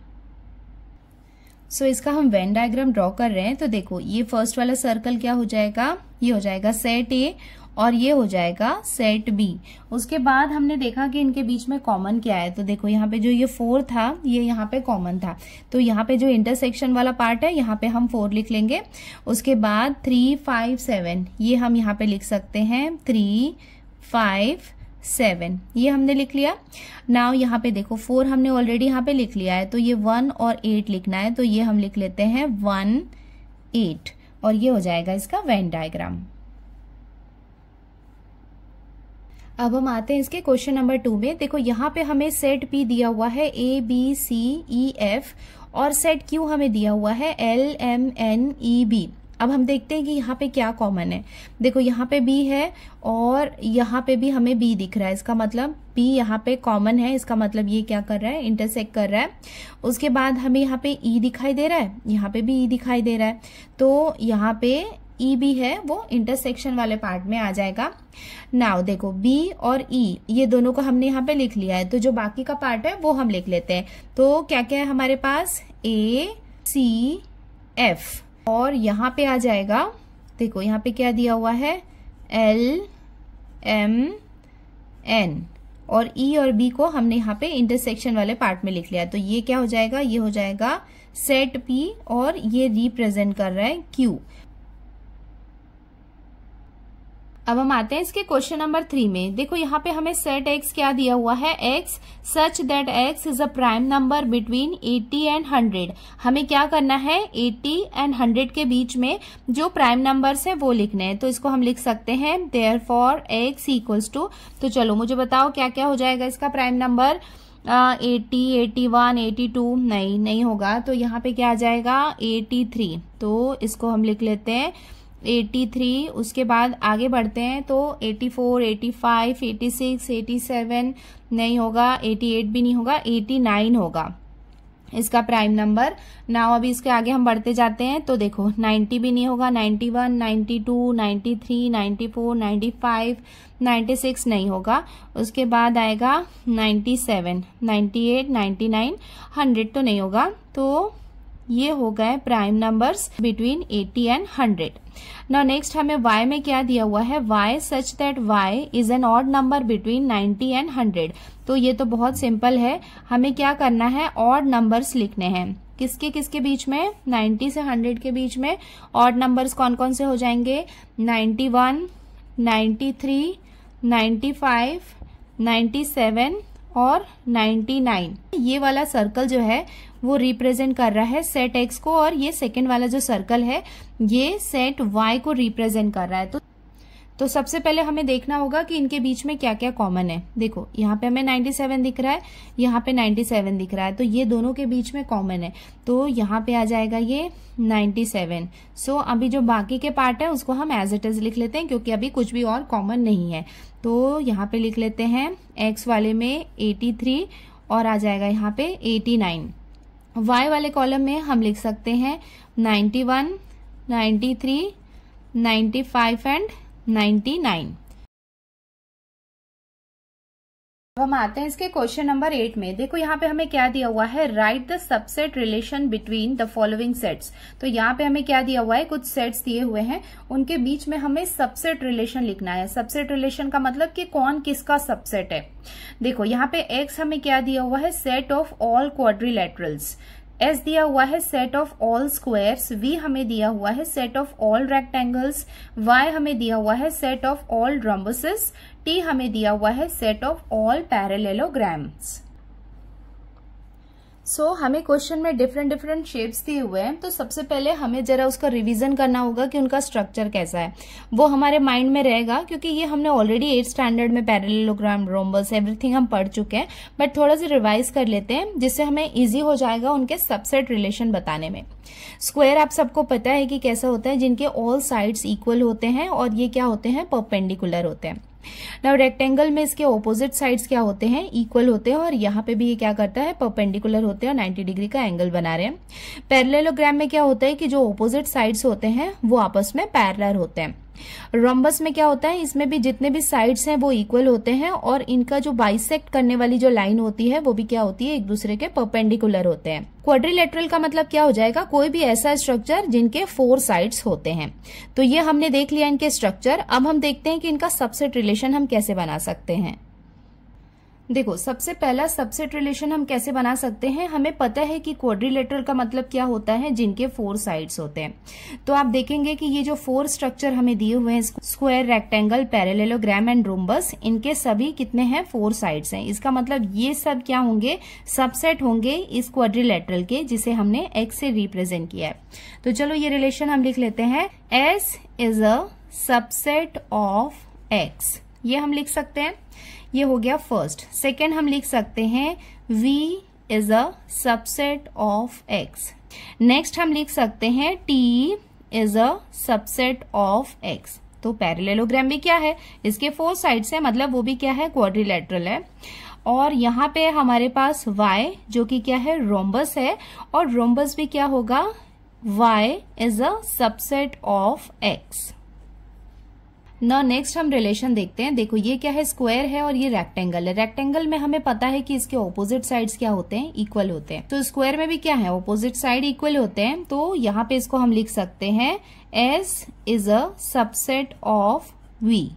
सो so, इसका हम वेन डायग्राम ड्रॉ कर रहे हैं तो देखो ये फर्स्ट वाला सर्कल क्या हो जाएगा ये हो जाएगा सेट ए और ये हो जाएगा सेट बी उसके बाद हमने देखा कि इनके बीच में कॉमन क्या है तो देखो यहाँ पे जो ये फोर था ये यहाँ पे कॉमन था तो यहाँ पे जो इंटरसेक्शन वाला पार्ट है यहाँ पे हम फोर लिख लेंगे उसके बाद थ्री फाइव सेवन ये हम यहाँ पे लिख सकते हैं थ्री फाइव सेवन ये हमने लिख लिया नाव यहाँ पे देखो फोर हमने ऑलरेडी यहाँ पे लिख लिया है तो ये वन और एट लिखना है तो ये हम लिख लेते हैं वन एट और ये हो जाएगा इसका वेन डायग्राम अब हम आते हैं इसके क्वेश्चन नंबर टू में देखो यहाँ पे हमें सेट पी दिया हुआ है A B C E F और सेट क्यू हमें दिया हुआ है L M N E B अब हम देखते हैं कि यहाँ पे क्या कॉमन है देखो यहाँ पे बी है और यहाँ पे भी हमें बी दिख रहा है इसका मतलब बी यहाँ पे कॉमन है इसका मतलब ये क्या कर रहा है इंटरसेक्ट कर रहा है उसके बाद हमें यहाँ पे ई e दिखाई दे रहा है यहाँ पे भी ई e दिखाई दे रहा है तो यहाँ पे ई e भी है वो इंटरसेक्शन वाले पार्ट में आ जाएगा नाव देखो बी और ई e, ये दोनों को हमने यहाँ पे लिख लिया है तो जो बाकी का पार्ट है वो हम लिख लेते हैं तो क्या क्या है हमारे पास ए सी एफ और यहाँ पे आ जाएगा देखो यहाँ पे क्या दिया हुआ है एल एम एन और ई e और बी को हमने यहाँ पे इंटरसेक्शन वाले पार्ट में लिख लिया तो ये क्या हो जाएगा ये हो जाएगा सेट पी और ये रिप्रेजेंट कर रहा है क्यू अब हम आते हैं इसके क्वेश्चन नंबर थ्री में देखो यहाँ पे हमें सेट एक्स क्या दिया हुआ है X such that X is a prime number between 80 and 100 हमें क्या करना है 80 एंड 100 के बीच में जो प्राइम नंबर्स हैं वो लिखने हैं तो इसको हम लिख सकते हैं there for X equals to तो चलो मुझे बताओ क्या क्या हो जाएगा इसका prime number eighty eighty one eighty two नहीं नहीं होगा तो यहाँ पे क्या आ जाएगा एटी थ्री तो इसको हम लिख लेते हैं 83 उसके बाद आगे बढ़ते हैं तो 84 85 86 87 नहीं होगा 88 भी नहीं होगा 89 होगा इसका प्राइम नंबर नाउ अभी इसके आगे हम बढ़ते जाते हैं तो देखो 90 भी नहीं होगा 91 92 93 94 95 96 नहीं होगा उसके बाद आएगा 97 98 99 100 तो नहीं होगा तो ये हो गए प्राइम नंबर्स बिटवीन 80 एंड 100 ना नेक्स्ट हमें y में क्या दिया हुआ है y such that y is an odd number between 90 and 100 तो ये तो बहुत सिंपल है हमें क्या करना है ऑड नंबर्स लिखने हैं किसके किसके बीच में 90 से 100 के बीच में ऑड नंबर्स कौन कौन से हो जाएंगे 91, 93, 95, 97 और 99 ये वाला सर्कल जो है वो रिप्रेजेंट कर रहा है सेट एक्स को और ये सेकेंड वाला जो सर्कल है ये सेट वाई को रिप्रेजेंट कर रहा है तो तो सबसे पहले हमें देखना होगा कि इनके बीच में क्या क्या कॉमन है देखो यहाँ पे हमें 97 दिख रहा है यहाँ पे 97 दिख रहा है तो ये दोनों के बीच में कॉमन है तो यहाँ पे आ जाएगा ये 97 सो so, अभी जो बाकी के पार्ट है उसको हम एज इट इज लिख लेते हैं क्योंकि अभी कुछ भी और कॉमन नहीं है तो यहाँ पे लिख लेते हैं एक्स वाले में एटी और आ जाएगा यहाँ पे एटी वाई वाले कॉलम में हम लिख सकते हैं 91, 93, 95 एंड 99 अब हम आते हैं इसके क्वेश्चन नंबर एट में देखो यहाँ पे हमें क्या दिया हुआ है write the subset relation between the following sets तो यहाँ पे हमें क्या दिया हुआ है कुछ सेट्स दिए हुए हैं उनके बीच में हमें सबसेट रिलेशन लिखना है सबसेट रिलेशन का मतलब कि कौन किसका सबसेट है देखो यहाँ पे एक्स हमें क्या दिया हुआ है set of all quadrilaterals S दिया हुआ है set of all squares V हमें दिया हुआ है set of all rectangles Y हमें दिया हुआ है set of all rhombuses T हमें दिया हुआ है set of all parallelograms so so, हमें क्वेश्चन में डिफरेंट डिफरेंट शेप्स दिए हुए हैं तो सबसे पहले हमें जरा उसका रिवीजन करना होगा कि उनका स्ट्रक्चर कैसा है वो हमारे माइंड में रहेगा क्योंकि ये हमने ऑलरेडी एट स्टैंडर्ड में पैरेलोग्राम रोम्बस एवरीथिंग हम पढ़ चुके हैं बट थोड़ा सा रिवाइज कर लेते हैं जिससे हमें ईजी हो जाएगा उनके सबसेट रिलेशन बताने में स्क्वायर आप सबको पता है कि कैसा होता है जिनके ऑल साइड्स इक्वल होते हैं और ये क्या होते हैं परपेंडिकुलर होते हैं नाउ रेक्टेंगल में इसके ऑपोजिट साइड्स क्या होते हैं इक्वल होते हैं और यहाँ पे भी ये क्या करता है परपेंडिकुलर होते हैं और 90 डिग्री का एंगल बना रहे हैं पैरलेलोग्राम में क्या होता है कि जो ऑपोजिट साइड्स होते हैं वो आपस में पैरलर होते हैं रोम्बस में क्या होता है इसमें भी जितने भी साइड्स हैं वो इक्वल होते हैं और इनका जो बाइसेक्ट करने वाली जो लाइन होती है वो भी क्या होती है एक दूसरे के परपेंडिकुलर होते हैं क्वाड्रिलेटरल का मतलब क्या हो जाएगा कोई भी ऐसा स्ट्रक्चर जिनके फोर साइड्स होते हैं तो ये हमने देख लिया इनके स्ट्रक्चर अब हम देखते हैं कि इनका सबसेट रिलेशन हम कैसे बना सकते हैं देखो सबसे पहला सबसेट रिलेशन हम कैसे बना सकते हैं हमें पता है कि क्वाड्रिलेटरल का मतलब क्या होता है जिनके फोर साइड्स होते हैं तो आप देखेंगे कि ये जो फोर स्ट्रक्चर हमें दिए हुए हैं square rectangle parallelogram and rhombus इनके सभी कितने हैं फोर साइड्स हैं इसका मतलब ये सब क्या होंगे सबसेट होंगे इस क्वाड्रिलेटरल के जिसे हमने एक्स से रिप्रेजेंट किया है तो चलो ये रिलेशन हम लिख लेते हैं S is a subset of X ये हम लिख सकते हैं ये हो गया फर्स्ट सेकेंड हम लिख सकते हैं v is a subset of x next हम लिख सकते हैं t is a subset of x तो पैरेललोग्राम भी क्या है इसके फोर साइड्स है मतलब वो भी क्या है क्वाड्रिलेटरल है और यहाँ पे हमारे पास y जो कि क्या है रोम्बस है और रोम्बस भी क्या होगा y is a subset of x ना नेक्स्ट हम रिलेशन देखते हैं देखो ये क्या है स्क्वायर है और ये रेक्टेंगल है रेक्टेंगल में हमें पता है कि इसके ऑपोजिट साइड्स क्या होते हैं इक्वल होते हैं तो स्क्वायर में भी क्या है ऑपोजिट साइड इक्वल होते हैं तो यहाँ पे इसको हम लिख सकते हैं S is a subset of V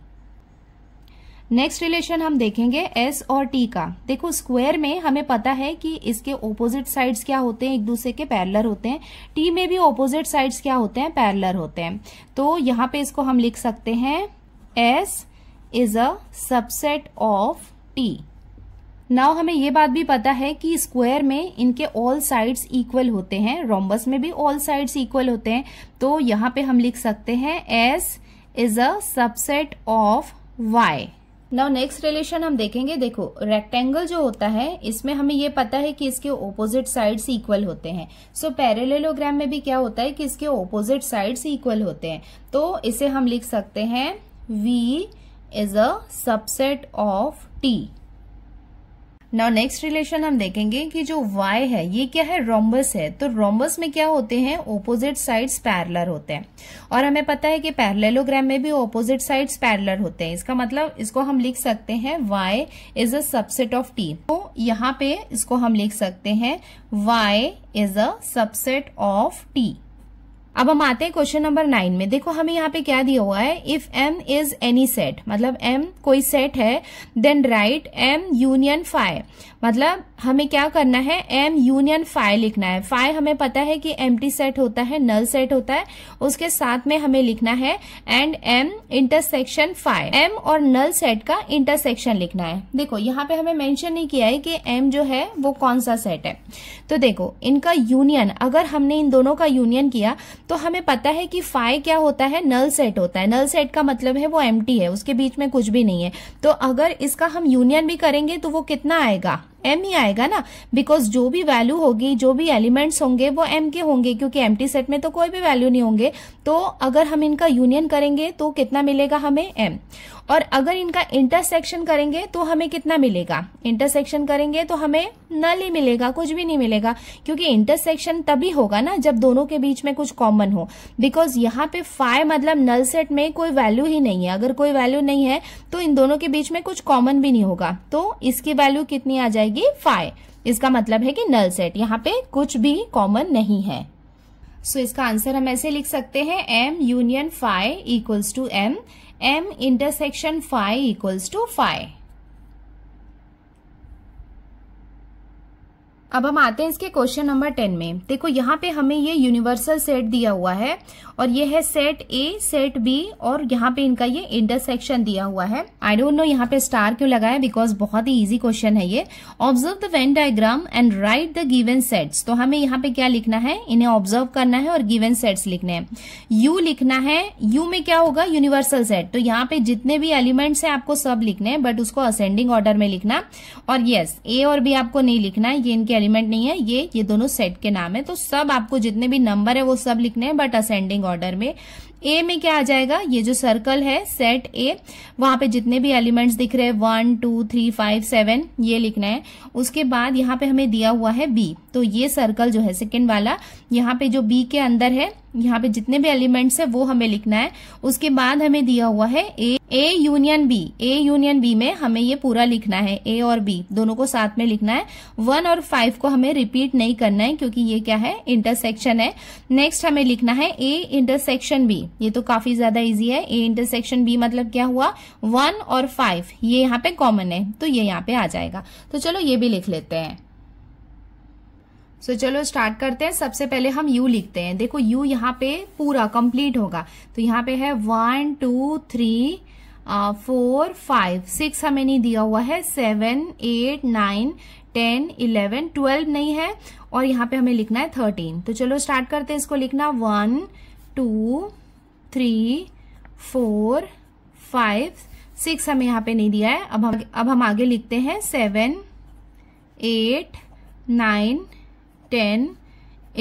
next relation हम देखेंगे एस और टी का देखो स्क्वायर में हमें पता है कि इसके ऑपोजिट साइड्स क्या होते हैं एक दूसरे के पैरलर होते हैं टी में भी ऑपोजिट साइड्स क्या होते हैं पैरलर होते हैं तो यहाँ पे इसको हम लिख सकते हैं S is a subset of T now हमें ये बात भी पता है कि स्क्वायर में इनके ऑल साइड्स इक्वल होते हैं रोम्बस में भी ऑल साइड्स इक्वल होते हैं तो यहाँ पे हम लिख सकते हैं S is a subset of Y now next relation हम देखेंगे देखो रेक्टेंगल जो होता है इसमें हमें ये पता है कि इसके ओपोजिट साइड्स इक्वल होते हैं सो so, पैरेलेलोग्राम में भी क्या होता है कि इसके ओपोजिट साइड्स इक्वल होते हैं तो इसे हम लिख सकते हैं V is a subset of T. Now next relation हम देखेंगे कि जो y है ये क्या है रोम्बस है तो रोम्बस में क्या होते हैं ओपोजिट साइड्स पैरलर होते हैं और हमें पता है कि पैरलेलोग्राम में भी ओपोजिट साइड्स पैरलर होते हैं इसका मतलब इसको हम लिख सकते हैं y is a subset of t तो यहाँ पे इसको हम लिख सकते हैं y is a subset of t अब हम आते हैं क्वेश्चन नंबर नाइन में देखो हमें यहाँ पे क्या दिया हुआ है if M is any set मतलब एम कोई सेट है then write M union phi मतलब हमें क्या करना है एम यूनियन फाई लिखना है फाई हमें पता है कि एम सेट होता है नल सेट होता है उसके साथ में हमें लिखना है and M intersection phi M और नल सेट का इंटरसेक्शन लिखना है देखो यहाँ पे हमें मेंशन नहीं किया है कि एम जो है वो कौन सा सेट है तो देखो इनका यूनियन अगर हमने इन दोनों का यूनियन किया तो हमें पता है कि फाइव क्या होता है नल सेट होता है नल सेट का मतलब है वो एम है उसके बीच में कुछ भी नहीं है तो अगर इसका हम यूनियन भी करेंगे तो वो कितना आएगा एम ही आएगा ना बिकॉज जो भी वैल्यू होगी जो भी एलिमेंट्स होंगे वो एम के होंगे क्योंकि एम सेट में तो कोई भी वैल्यू नहीं होंगे तो अगर हम इनका यूनियन करेंगे तो कितना मिलेगा हमें एम और अगर इनका इंटरसेक्शन करेंगे तो हमें कितना मिलेगा इंटरसेक्शन करेंगे तो हमें नल ही मिलेगा कुछ भी नहीं मिलेगा क्योंकि इंटरसेक्शन तभी होगा ना जब दोनों के बीच में कुछ कॉमन हो बिकॉज यहाँ पे फाइव मतलब नल सेट में कोई वैल्यू ही नहीं है अगर कोई वैल्यू नहीं है तो इन दोनों के बीच में कुछ कॉमन भी नहीं होगा तो इसकी वैल्यू कितनी आ जाएगी फाइव इसका मतलब है कि नल सेट यहाँ पे कुछ भी कॉमन नहीं है सो so, इसका आंसर हम ऐसे लिख सकते हैं M union phi equals to M m intersection phi equals to phi. अब हम आते हैं इसके क्वेश्चन नंबर टेन में देखो यहाँ पे हमें ये यूनिवर्सल सेट दिया हुआ है और ये है सेट ए सेट बी और यहाँ पे इनका ये इंटरसेक्शन दिया हुआ है आई डोंट नो यहाँ पे स्टार क्यों लगाया बिकॉज बहुत ही इजी क्वेश्चन है ये observe the Venn diagram and write the given sets तो हमें यहाँ पे क्या लिखना है इन्हें ऑब्जर्व करना है और गिवन सेट्स लिखने हैं यू लिखना है यू में क्या होगा यूनिवर्सल सेट तो यहाँ पे जितने भी एलिमेंट्स है आपको सब लिखने हैं बट उसको असेंडिंग ऑर्डर में लिखना और यस yes, ए और बी आपको नहीं लिखना है ये इनके एलिमेंट नहीं है ये ये दोनों सेट के नाम है तो सब आपको जितने भी नंबर है वो सब लिखने हैं बट असेंडिंग ऑर्डर में ए में क्या आ जाएगा ये जो सर्कल है सेट ए वहां पे जितने भी एलिमेंट्स दिख रहे हैं one two three five seven ये लिखना है उसके बाद यहाँ पे हमें दिया हुआ है बी तो ये सर्कल जो है सेकेंड वाला यहाँ पे जो बी के अंदर है यहाँ पे जितने भी एलिमेंट्स है वो हमें लिखना है उसके बाद हमें दिया हुआ है A A union B A union B में हमें ये पूरा लिखना है ए और बी दोनों को साथ में लिखना है वन और फाइव को हमें रिपीट नहीं करना है क्योंकि ये क्या है इंटरसेक्शन है नेक्स्ट हमें लिखना है ए इंटरसेक्शन बी ये तो काफी ज्यादा इजी है ए इंटरसेक्शन बी मतलब क्या हुआ वन और फाइव ये यहाँ पे कॉमन है तो ये यहाँ पे आ जाएगा तो चलो ये भी लिख लेते हैं सो so, चलो स्टार्ट करते हैं सबसे पहले हम यू लिखते हैं देखो यू यहाँ पे पूरा कंप्लीट होगा तो यहाँ पे है one two three four five six हमें नहीं दिया हुआ है seven eight nine ten eleven twelve नहीं है और यहाँ पे हमें लिखना है थर्टीन तो चलो स्टार्ट करते हैं इसको लिखना one two three four five six हमें यहाँ पे नहीं दिया है अब हम अब हम आगे लिखते हैं seven eight nine ten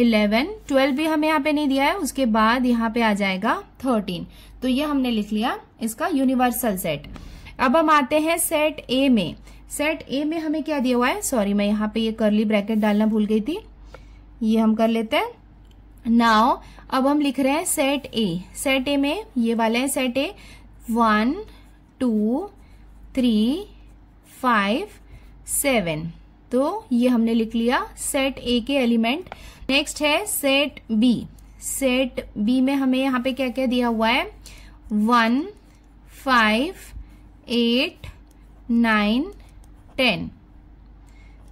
eleven twelve भी हमें यहाँ पे नहीं दिया है उसके बाद यहाँ पे आ जाएगा थर्टीन तो ये हमने लिख लिया इसका यूनिवर्सल सेट अब हम आते हैं सेट ए में सेट ए में हमें क्या दिया हुआ है सॉरी मैं यहाँ पे ये करली ब्रैकेट डालना भूल गई थी ये हम कर लेते हैं नाउ अब हम लिख रहे हैं सेट ए सेट ए में ये वाले हैं set A one two three five seven तो ये हमने लिख लिया सेट ए के एलिमेंट नेक्स्ट है सेट बी सेट बी में हमें यहाँ पे क्या क्या दिया हुआ है one five eight nine ten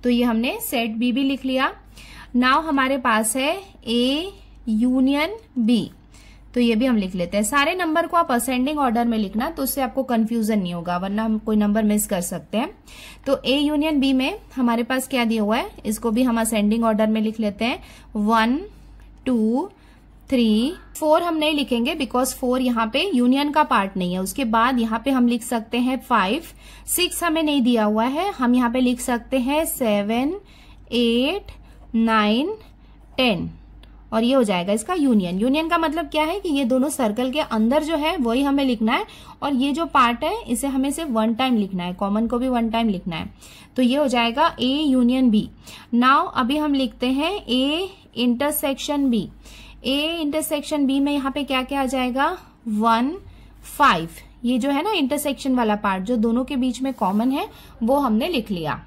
तो ये हमने सेट बी भी लिख लिया नाव हमारे पास है ए यूनियन बी तो ये भी हम लिख लेते हैं सारे नंबर को आप असेंडिंग ऑर्डर में लिखना तो उससे आपको कंफ्यूजन नहीं होगा वरना हम कोई नंबर मिस कर सकते हैं तो ए यूनियन बी में हमारे पास क्या दिया हुआ है इसको भी हम असेंडिंग ऑर्डर में लिख लेते हैं वन टू थ्री फोर हम नहीं लिखेंगे बिकॉज फोर यहाँ पे यूनियन का पार्ट नहीं है उसके बाद यहाँ पे हम लिख सकते हैं फाइव सिक्स हमें नहीं दिया हुआ है हम यहाँ पे लिख सकते हैं सेवन एट नाइन टेन और ये हो जाएगा इसका यूनियन यूनियन का मतलब क्या है कि ये दोनों सर्कल के अंदर जो है वही हमें लिखना है और ये जो पार्ट है इसे हमें सिर्फ वन टाइम लिखना है कॉमन को भी वन टाइम लिखना है तो ये हो जाएगा ए यूनियन बी नाउ अभी हम लिखते हैं A intersection B A intersection B में यहाँ पे क्या क्या आ जाएगा वन फाइव ये जो है ना इंटरसेक्शन वाला पार्ट जो दोनों के बीच में कॉमन है वो हमने लिख लिया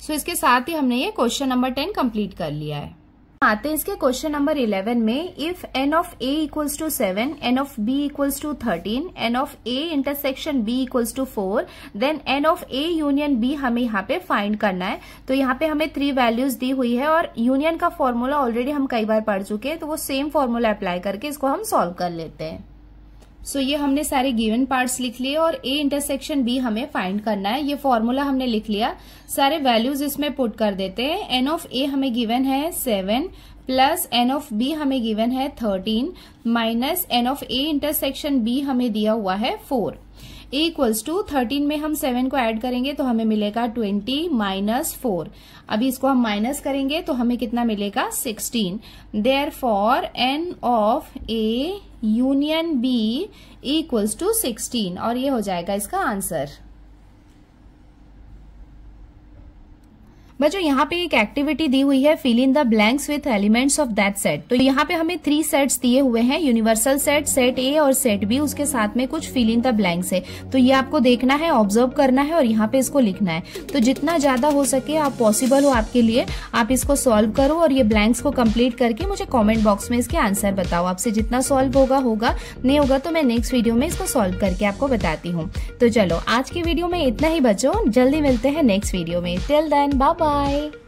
सो so, इसके साथ ही हमने ये क्वेश्चन नंबर टेन कंप्लीट कर लिया है आते हैं इसके क्वेश्चन नंबर इलेवन में if n of A equals to seven n of B equals to thirteen n of A intersection B equals to four then n of A union B हमें यहाँ पे फाइंड करना है तो यहाँ पे हमें थ्री वैल्यूज दी हुई है और यूनियन का फॉर्मूला ऑलरेडी हम कई बार पढ़ चुके हैं तो वो सेम फॉर्मूला अप्लाई करके इसको हम सोल्व कर लेते हैं सो so, ये हमने सारे गिवन पार्ट्स लिख लिए और ए इंटरसेक्शन बी हमें फाइंड करना है ये फॉर्मूला हमने लिख लिया सारे वैल्यूज इसमें पुट कर देते हैं एन ऑफ ए हमें गिवन है seven plus n of B हमें गिवन है thirteen minus n of A intersection B हमें दिया हुआ है फोर इक्वल्स टू थर्टीन में हम सेवन को ऐड करेंगे तो हमें मिलेगा ट्वेंटी माइनस फोर अभी इसको हम माइनस करेंगे तो हमें कितना मिलेगा sixteen there for an of A union B equals to sixteen और ये हो जाएगा इसका आंसर बच्चों यहाँ पे एक एक्टिविटी दी हुई है fill in the blanks with elements of that set तो यहाँ पे हमें थ्री सेट्स दिए हुए हैं यूनिवर्सल सेट सेट ए और सेट बी उसके साथ में कुछ फिल इन द ब्लैंक्स है तो ये आपको देखना है ऑब्जर्व करना है और यहाँ पे इसको लिखना है तो जितना ज्यादा हो सके आप पॉसिबल हो आपके लिए आप इसको सॉल्व करो और ये ब्लैंक्स को कम्प्लीट करके मुझे कॉमेंट बॉक्स में इसके आंसर बताओ आपसे जितना सॉल्व होगा होगा नहीं होगा तो मैं नेक्स्ट वीडियो में इसको सॉल्व करके आपको बताती हूँ तो चलो आज की वीडियो में इतना ही बचो जल्दी मिलते हैं नेक्स्ट वीडियो में टिल देन बाबा Bye.